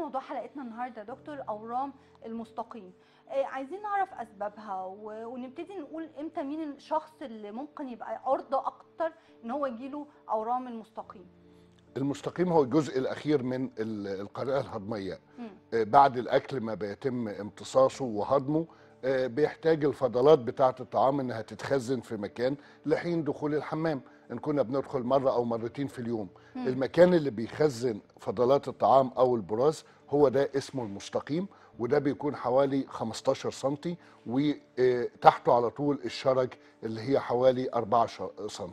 موضوع حلقتنا النهارده دكتور اورام المستقيم آه، عايزين نعرف اسبابها ونبتدي نقول امتى مين الشخص اللي ممكن يبقى عرضه اكتر ان هو يجيله اورام المستقيم المستقيم هو الجزء الاخير من القناه الهضميه آه، بعد الاكل ما بيتم امتصاصه وهضمه آه، بيحتاج الفضلات بتاعه الطعام انها تتخزن في مكان لحين دخول الحمام ان كنا بندخل مره او مرتين في اليوم مم. المكان اللي بيخزن فضلات الطعام او البراز هو ده اسمه المستقيم وده بيكون حوالي 15 سم وتحته على طول الشرج اللي هي حوالي 4 سم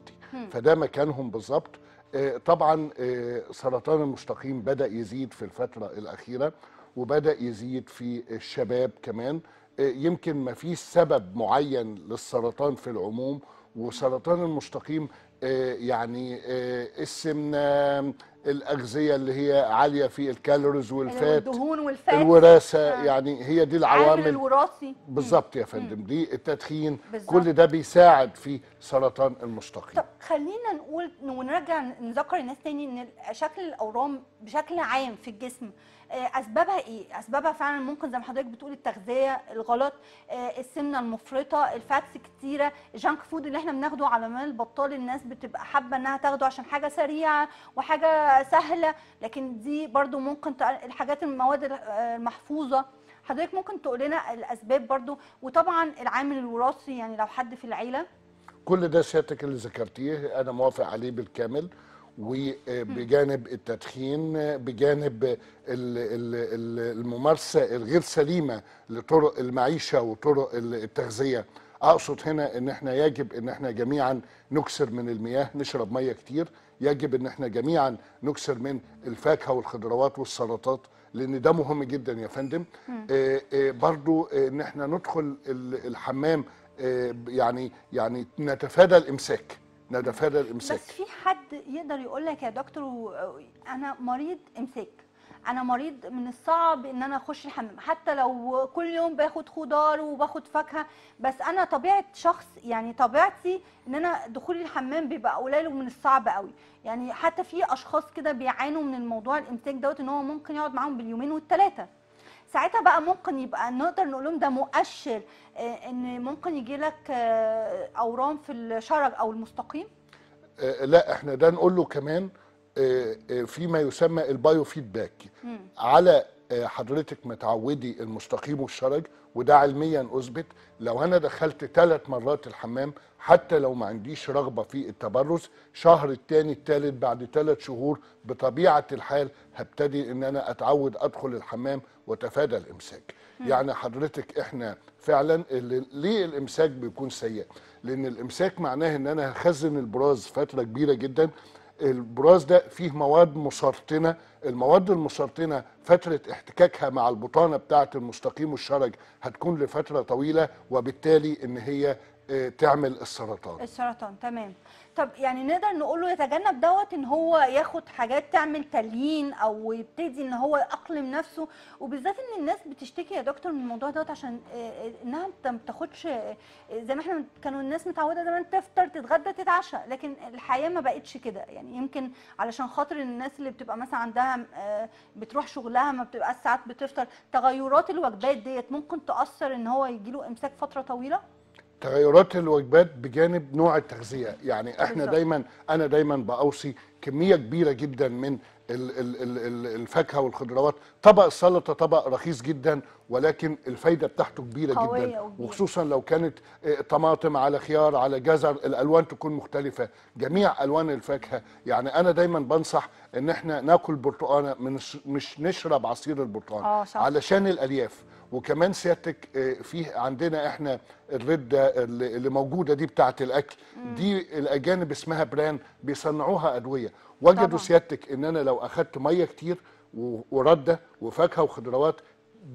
فده مكانهم بالظبط آه، طبعا آه، سرطان المستقيم بدا يزيد في الفتره الاخيره وبدا يزيد في الشباب كمان آه، يمكن ما فيش سبب معين للسرطان في العموم وسرطان المستقيم آه، يعني آه، السمنه الاغذيه اللي هي عاليه في الكالوريز والفات الدهون والفات الوراثه آه. يعني هي دي العوامل الوراثي بالظبط يا فندم دي التدخين بالزبط. كل ده بيساعد في سرطان المستقيم طب خلينا نقول ونرجع نذكر الناس تاني ان شكل الاورام بشكل عام في الجسم آه، اسبابها ايه اسبابها فعلا ممكن زي ما حضرتك بتقول التغذيه الغلط السمنه المفرطه الفاتس كتيره الجانك فود اللي احنا بناخده على مال البطال الناس بتبقى حابه انها تاخده عشان حاجه سريعه وحاجه سهله لكن دي برضو ممكن الحاجات المواد المحفوظه حضرتك ممكن تقول لنا الاسباب برضو وطبعا العامل الوراثي يعني لو حد في العيله كل ده سيادتك اللي ذكرتيه انا موافق عليه بالكامل وبجانب آه، التدخين بجانب الممارسه الغير سليمه لطرق المعيشه وطرق التغذيه اقصد هنا ان احنا يجب ان احنا جميعا نكسر من المياه نشرب ميه كتير يجب ان احنا جميعا نكسر من الفاكهه والخضروات والسلطات لان ده مهم جدا يا فندم آه، آه، برضو ان احنا ندخل الحمام آه، يعني يعني نتفادى الامساك نتفادى الامساك بس في حد يقدر يقول لك يا دكتور انا مريض امساك انا مريض من الصعب ان انا اخش الحمام حتى لو كل يوم باخد خضار وباخد فاكهه بس انا طبيعه شخص يعني طبيعتي ان انا دخولي الحمام بيبقى قليل ومن الصعب قوي يعني حتى في اشخاص كده بيعانوا من الموضوع الامساك دوت ان هو ممكن يقعد معاهم باليومين والثلاثه ساعتها بقى ممكن يبقى نقدر نقول لهم ده مؤشر آه، ان ممكن يجي لك آه، اورام في الشرج او المستقيم آه، لا احنا ده نقول له كمان آه، آه، فيما يسمى البايو فيدباك على آه، حضرتك متعودي المستقيم والشرج وده علميا اثبت لو انا دخلت ثلاث مرات الحمام حتى لو ما عنديش رغبه في التبرز شهر الثاني الثالث بعد ثلاث شهور بطبيعه الحال هبتدي ان انا اتعود ادخل الحمام وتفادى الامساك يعني حضرتك احنا فعلا ليه الامساك بيكون سيء لان الامساك معناه ان انا هخزن البراز فتره كبيره جدا البراز ده فيه مواد مسرطنه المواد المسرطنه فتره احتكاكها مع البطانه بتاعه المستقيم والشرج هتكون لفتره طويله وبالتالي ان هي آه، تعمل السرطان السرطان تمام طب يعني نقدر نقول له يتجنب دوت ان هو ياخد حاجات تعمل تليين او يبتدي ان هو يأقلم نفسه وبالذات ان الناس بتشتكي يا دكتور من الموضوع دوت عشان آه، آه، انها ما بتاخدش زي ما احنا كانوا الناس متعوده زمان تفطر تتغدى تتعشى لكن الحياه ما بقتش كده يعني يمكن علشان خاطر الناس اللي بتبقى مثلا عندها آه، بتروح شغلها ما بتبقى ساعات بتفطر تغيرات الوجبات ديت ممكن تاثر ان هو يجيله امساك فتره طويله تغيرات الوجبات بجانب نوع التغذيه يعني احنا بالضبط. دايما انا دايما باوصي كميه كبيره جدا من الفاكهه والخضروات طبق السلطه طبق رخيص جدا ولكن الفايده بتاعته كبيره قوية جدا وكبيرة. وخصوصا لو كانت آه، طماطم على خيار على جزر الالوان تكون مختلفه جميع الوان الفاكهه يعني انا دايما بنصح ان احنا ناكل برتقانه مش نشرب عصير البرتقال آه علشان الالياف وكمان سيادتك آه، فيه عندنا احنا الرده اللي موجوده دي بتاعه الاكل دي الاجانب اسمها بران بيصنعوها ادويه وجدوا سيادتك ان انا لو اخدت ميه كتير ورده وفاكهه وخضروات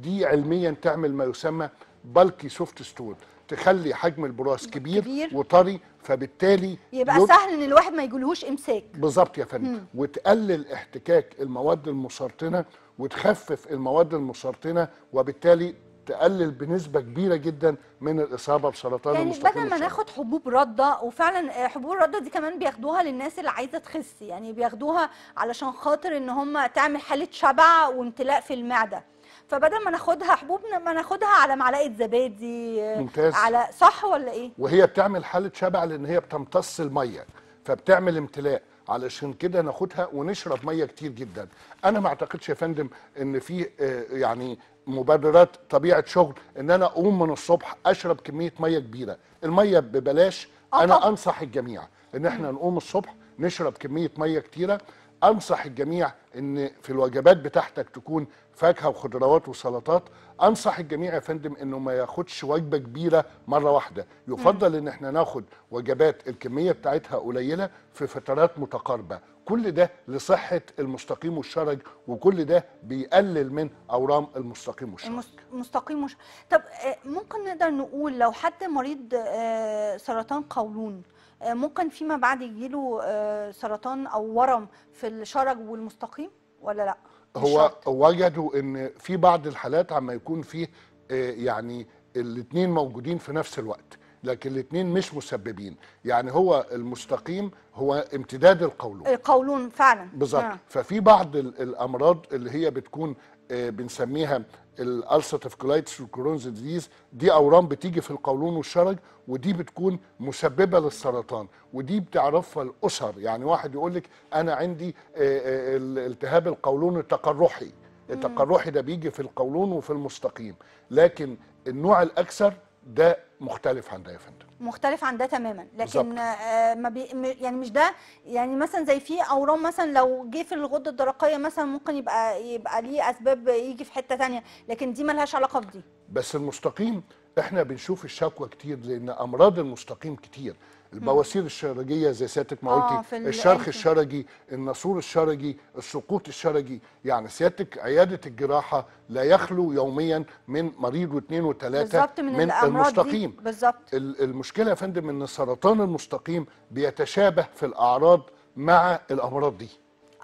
دي علميا تعمل ما يسمى بلكي سوفت ستون تخلي حجم البراز كبير, كبير. وطري فبالتالي يبقى يد... سهل ان الواحد ما يجولهوش امساك بالظبط يا فندم وتقلل احتكاك المواد المسرطنه وتخفف المواد المسرطنه وبالتالي تقلل بنسبه كبيره جدا من الاصابه بسرطان يعني المستقبل بدل ما ناخد حبوب رده وفعلا آه، حبوب الرده دي كمان بياخدوها للناس اللي عايزه تخس يعني بياخدوها علشان خاطر ان هم تعمل حاله شبع وامتلاء في المعده فبدل ما ناخدها حبوب ما ناخدها على معلقه زبادي آه، ممتاز على صح ولا ايه وهي بتعمل حاله شبع لان هي بتمتص الميه فبتعمل امتلاء علشان كده ناخدها ونشرب ميه كتير جدا انا ما اعتقدش يا فندم ان في آه، يعني مبررات طبيعه شغل ان انا اقوم من الصبح اشرب كميه ميه كبيره الميه ببلاش انا انصح الجميع ان احنا نقوم الصبح نشرب كميه ميه كتيره انصح الجميع ان في الوجبات بتاعتك تكون فاكهه وخضروات وسلطات انصح الجميع يا فندم انه ما ياخدش وجبه كبيره مره واحده يفضل ان احنا ناخد وجبات الكميه بتاعتها قليله في فترات متقاربه كل ده لصحه المستقيم والشرج وكل ده بيقلل من اورام المستقيم والشرج المستقيم والشرج طب آه، ممكن نقدر نقول لو حد مريض آه، سرطان قولون آه، ممكن فيما بعد يجيله آه، سرطان او ورم في الشرج والمستقيم ولا لا هو وجدوا ان في بعض الحالات عما يكون فيه آه، يعني الاثنين موجودين في نفس الوقت لكن الاثنين مش مسببين يعني هو المستقيم هو امتداد القولون القولون فعلا بالظبط نعم. ففي بعض الامراض اللي هي بتكون آه، بنسميها الالسيتيف كولايتس والكرونز ديزيز دي اورام بتيجي في القولون والشرج ودي بتكون مسببه للسرطان ودي بتعرفها الاسر يعني واحد يقول لك انا عندي آه، آه، التهاب القولون التقرحي التقرحي ده بيجي في القولون وفي المستقيم لكن النوع الاكثر ده مختلف عن ده يا فندم مختلف عن ده تماما لكن آه ما بي يعني مش ده يعني مثلا زي في اورام مثلا لو جه في الغده الدرقيه مثلا ممكن يبقى يبقى ليه اسباب يجي في حته ثانيه لكن دي ملهاش علاقه بدي بس المستقيم احنا بنشوف الشكوى كتير لان امراض المستقيم كتير البواسير الشرجيه زي سيادتك ما آه، قلتي الشرخ الشرجي النسور الشرجي السقوط الشرجي يعني سيادتك عياده الجراحه لا يخلو يوميا من مريض واثنين وثلاثه من, من المستقيم بالظبط المشكله يا فندم ان السرطان المستقيم بيتشابه في الاعراض مع الامراض دي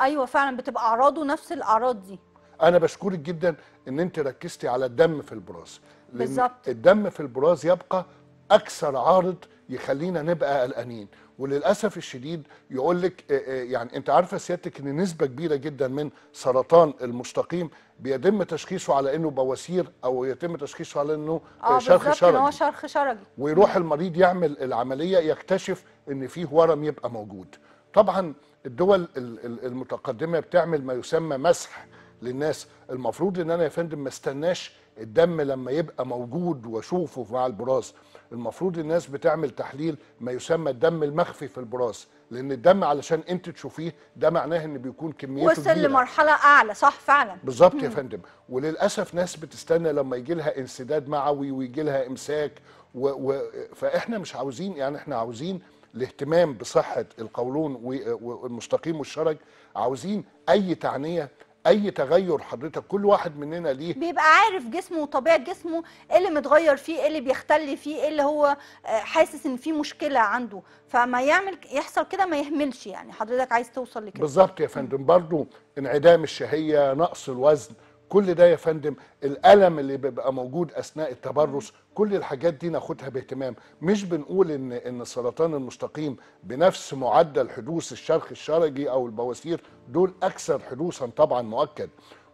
ايوه فعلا بتبقى اعراضه نفس الاعراض دي انا بشكرك جدا ان انت ركزتي على الدم في البراز بالظبط الدم في البراز يبقى اكثر عارض يخلينا نبقى قلقانين وللاسف الشديد يقول لك يعني انت عارفه سيادتك ان نسبه كبيره جدا من سرطان المستقيم بيتم تشخيصه على انه بواسير او يتم تشخيصه على انه آه شرخ شرجي اه هو شرخ شرجي ويروح المريض يعمل العمليه يكتشف ان فيه ورم يبقى موجود طبعا الدول المتقدمه بتعمل ما يسمى مسح للناس المفروض ان انا يا فندم ما استناش الدم لما يبقى موجود واشوفه مع البراز المفروض الناس بتعمل تحليل ما يسمى الدم المخفي في البراز لان الدم علشان انت تشوفيه ده معناه ان بيكون كميته وصل لمرحله اعلى صح فعلا بالظبط يا فندم وللاسف ناس بتستنى لما يجي لها انسداد معوي ويجي لها امساك و... و... فاحنا مش عاوزين يعني احنا عاوزين الاهتمام بصحه القولون والمستقيم والشرج عاوزين اي تعنيه اي تغير حضرتك كل واحد مننا ليه بيبقى عارف جسمه وطبيعه جسمه ايه اللي متغير فيه ايه اللي بيختل فيه ايه اللي هو آه، حاسس ان في مشكله عنده فما يعمل يحصل كده ما يهملش يعني حضرتك عايز توصل لكده بالظبط يا فندم برضو انعدام الشهيه نقص الوزن كل ده يا فندم الالم اللي بيبقى موجود اثناء التبرس كل الحاجات دي ناخدها باهتمام مش بنقول ان ان سرطان المستقيم بنفس معدل حدوث الشرخ الشرجي او البواسير دول اكثر حدوثا طبعا مؤكد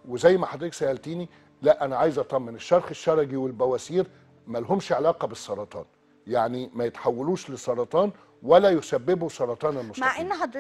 وزي ما حضرتك سالتيني لا انا عايز اطمن الشرخ الشرجي والبواسير مالهمش علاقه بالسرطان يعني ما يتحولوش لسرطان ولا يسببوا سرطان المستقيم مع ان حضرتك